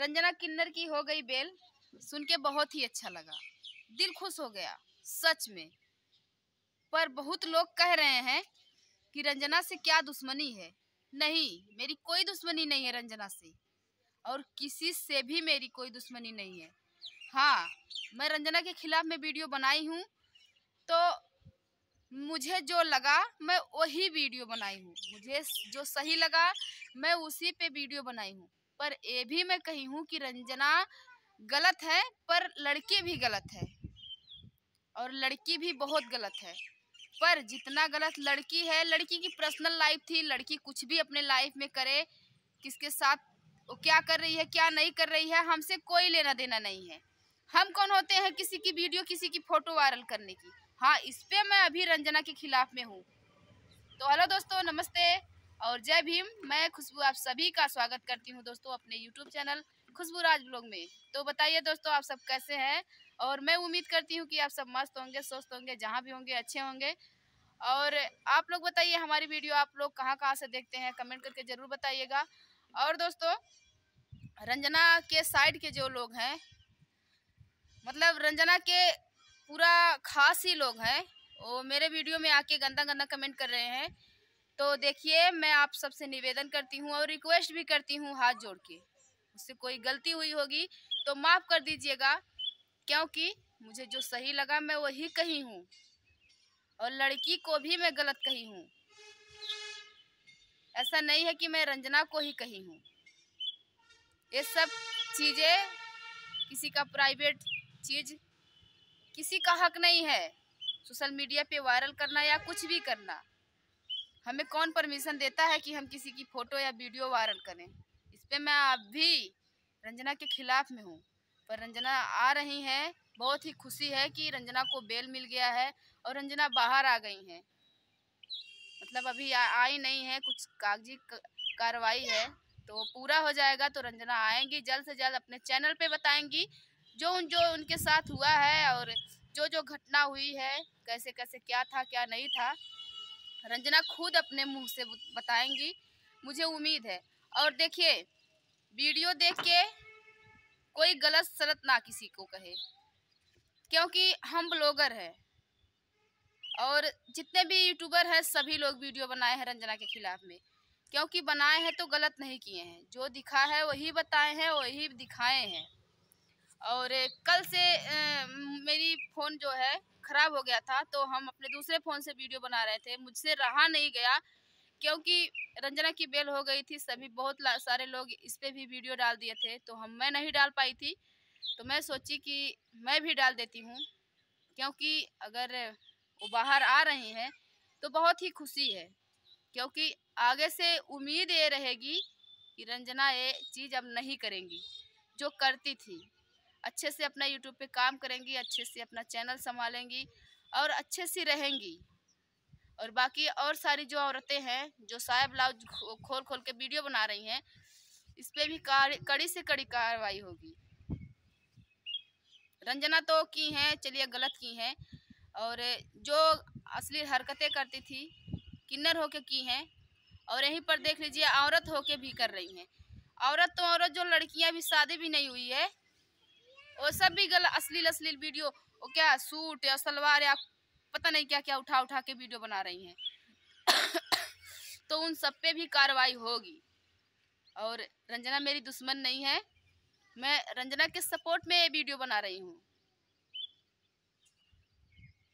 रंजना किन्नर की हो गई बेल सुन के बहुत ही अच्छा लगा दिल खुश हो गया सच में पर बहुत लोग कह रहे हैं कि रंजना से क्या दुश्मनी है नहीं मेरी कोई दुश्मनी नहीं है रंजना से और किसी से भी मेरी कोई दुश्मनी नहीं है हाँ मैं रंजना के खिलाफ में वीडियो बनाई हूँ तो मुझे जो लगा मैं वही वीडियो बनाई हूँ मुझे जो सही लगा मैं उसी पे वीडियो बनाई हूँ पर ये भी मैं कही हूँ कि रंजना गलत है पर लड़के भी गलत है और लड़की भी बहुत गलत है पर जितना गलत लड़की है लड़की की पर्सनल लाइफ थी लड़की कुछ भी अपने लाइफ में करे किसके साथ वो क्या कर रही है क्या नहीं कर रही है हमसे कोई लेना देना नहीं है हम कौन होते हैं किसी की वीडियो किसी की फ़ोटो वायरल करने की हाँ इस पर मैं अभी रंजना के खिलाफ में हूँ तो हेलो दोस्तों नमस्ते और जय भीम मैं खुशबू आप सभी का स्वागत करती हूँ दोस्तों अपने YouTube channel Khushboo Raj blog में तो बताइए दोस्तों आप सब कैसे हैं और मैं उम्मीद करती हूँ कि आप सब मस्त होंगे स्वस्थ होंगे जहाँ भी होंगे अच्छे होंगे और आप लोग बताइए हमारी वीडियो आप लोग कहाँ कहाँ से देखते हैं कमेंट करके ज़रूर बताइएगा और दोस्तों रंजना के साइड के जो लोग हैं मतलब रंजना के पूरा खास ही लोग हैं वो मेरे वीडियो में आके गंदा गंदा कमेंट कर रहे हैं तो देखिए मैं आप सबसे निवेदन करती हूँ और रिक्वेस्ट भी करती हूँ हाथ जोड़ के उससे कोई गलती हुई होगी तो माफ़ कर दीजिएगा क्योंकि मुझे जो सही लगा मैं वही कही हूँ और लड़की को भी मैं गलत कही हूँ ऐसा नहीं है कि मैं रंजना को ही कही हूँ ये सब चीज़ें किसी का प्राइवेट चीज़ किसी का हक नहीं है सोशल मीडिया पे वायरल करना या कुछ भी करना हमें कौन परमिशन देता है कि हम किसी की फ़ोटो या वीडियो वायरल करें इस पर मैं अभी रंजना के खिलाफ में हूँ पर रंजना आ रही हैं बहुत ही खुशी है कि रंजना को बेल मिल गया है और रंजना बाहर आ गई हैं मतलब अभी आई नहीं है कुछ कागजी कार्रवाई है तो पूरा हो जाएगा तो रंजना आएंगी जल्द से जल्द अपने चैनल पे बताएंगी जो उन जो उनके साथ हुआ है और जो जो घटना हुई है कैसे कैसे क्या था क्या नहीं था रंजना खुद अपने मुंह से बताएंगी मुझे उम्मीद है और देखिए वीडियो देख के कोई गलत शरत ना किसी को कहे क्योंकि हम ब्लॉगर हैं और जितने भी यूट्यूबर हैं सभी लोग वीडियो बनाए हैं रंजना के खिलाफ में क्योंकि बनाए हैं तो गलत नहीं किए हैं जो दिखा है वही बताए हैं वही दिखाए हैं और कल से ए, मेरी फ़ोन जो है ख़राब हो गया था तो हम अपने दूसरे फ़ोन से वीडियो बना रहे थे मुझसे रहा नहीं गया क्योंकि रंजना की बेल हो गई थी सभी बहुत सारे लोग इस पर भी वीडियो डाल दिए थे तो हम मैं नहीं डाल पाई थी तो मैं सोची कि मैं भी डाल देती हूँ क्योंकि अगर वो बाहर आ रही हैं तो बहुत ही खुशी है क्योंकि आगे से उम्मीद ये रहेगी कि रंजना ये चीज़ अब नहीं करेंगी जो करती थी अच्छे से अपना यूट्यूब पे काम करेंगी अच्छे से अपना चैनल संभालेंगी और अच्छे से रहेंगी और बाकी और सारी जो औरतें हैं जो साया ब्लाउज खोल खोल के वीडियो बना रही हैं इस पर भी कड़ी से कड़ी कार्रवाई होगी रंजना तो की हैं चलिए गलत की हैं और जो असली हरकतें करती थी किन्नर होके की हैं और यहीं पर देख लीजिए औरत होके भी कर रही हैं औरत तो औरत जो लड़कियां भी शादी भी नहीं हुई है और सभी गल अश्लील अश्लील वीडियो वो क्या सूट या सलवार या पता नहीं क्या क्या उठा उठा के वीडियो बना रही हैं तो उन सब पे भी कार्रवाई होगी और रंजना मेरी दुश्मन नहीं है मैं रंजना के सपोर्ट में ये वीडियो बना रही हूँ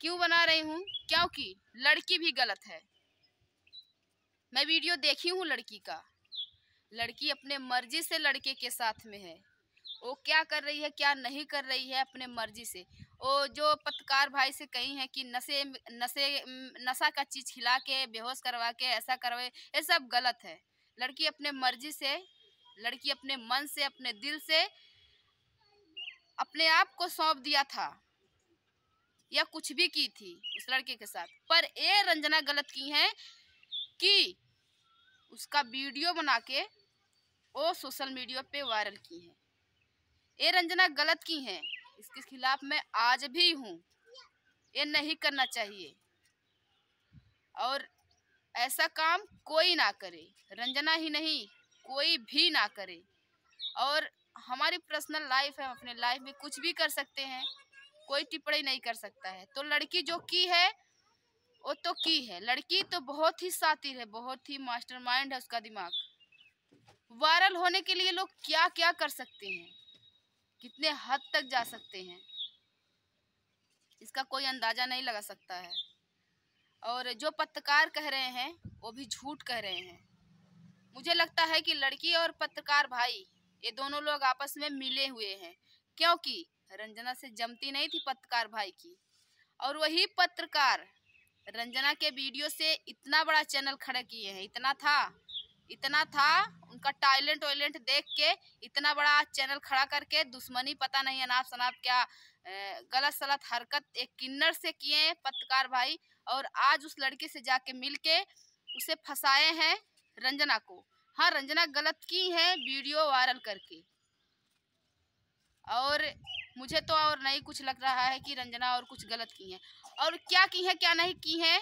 क्यों बना रही हूँ क्योंकि लड़की भी गलत है मैं वीडियो देखी हूँ लड़की का लड़की अपने मर्जी से लड़के के साथ में है वो क्या कर रही है क्या नहीं कर रही है अपने मर्जी से वो जो पत्रकार भाई से कही है कि नशे नशे नशा का चीज़ खिला के बेहोश करवा के ऐसा करवाए ये सब गलत है लड़की अपने मर्जी से लड़की अपने मन से अपने दिल से अपने आप को सौंप दिया था या कुछ भी की थी उस लड़के के साथ पर ये रंजना गलत की है कि उसका वीडियो बना के वो सोशल मीडिया पे वायरल की है ये रंजना गलत की है इसके खिलाफ मैं आज भी हूँ ये नहीं करना चाहिए और ऐसा काम कोई ना करे रंजना ही नहीं कोई भी ना करे और हमारी पर्सनल लाइफ है हम अपने लाइफ में कुछ भी कर सकते हैं कोई टिप्पणी नहीं कर सकता है तो लड़की जो की है वो तो की है लड़की तो बहुत ही सातिर है बहुत ही मास्टरमाइंड है उसका दिमाग वायरल होने के लिए लोग क्या क्या कर सकते हैं कितने हद तक जा सकते हैं इसका कोई अंदाज़ा नहीं लगा सकता है और जो पत्रकार कह रहे हैं वो भी झूठ कह रहे हैं मुझे लगता है कि लड़की और पत्रकार भाई ये दोनों लोग आपस में मिले हुए हैं क्योंकि रंजना से जमती नहीं थी पत्रकार भाई की और वही पत्रकार रंजना के वीडियो से इतना बड़ा चैनल खड़ा किए हैं इतना था इतना था उनका टैलेंट वैलेंट देख के इतना बड़ा चैनल खड़ा करके दुश्मनी पता नहीं अनाप शनाप क्या गलत सलत हरकत एक किन्नर से किए हैं पत्रकार भाई और आज उस लड़के से जाके मिल के उसे फंसाए हैं रंजना को हाँ रंजना गलत की है वीडियो वायरल करके और मुझे तो और नहीं कुछ लग रहा है कि रंजना और कुछ गलत की है और क्या की है क्या नहीं की है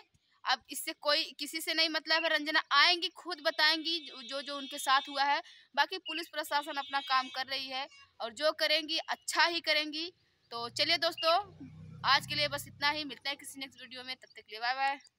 अब इससे कोई किसी से नहीं मतलब है रंजना आएंगी खुद बताएंगी जो जो उनके साथ हुआ है बाकी पुलिस प्रशासन अपना काम कर रही है और जो करेंगी अच्छा ही करेंगी तो चलिए दोस्तों आज के लिए बस इतना ही मिलते हैं किसी नेक्स्ट वीडियो में तब तक के लिए बाय बाय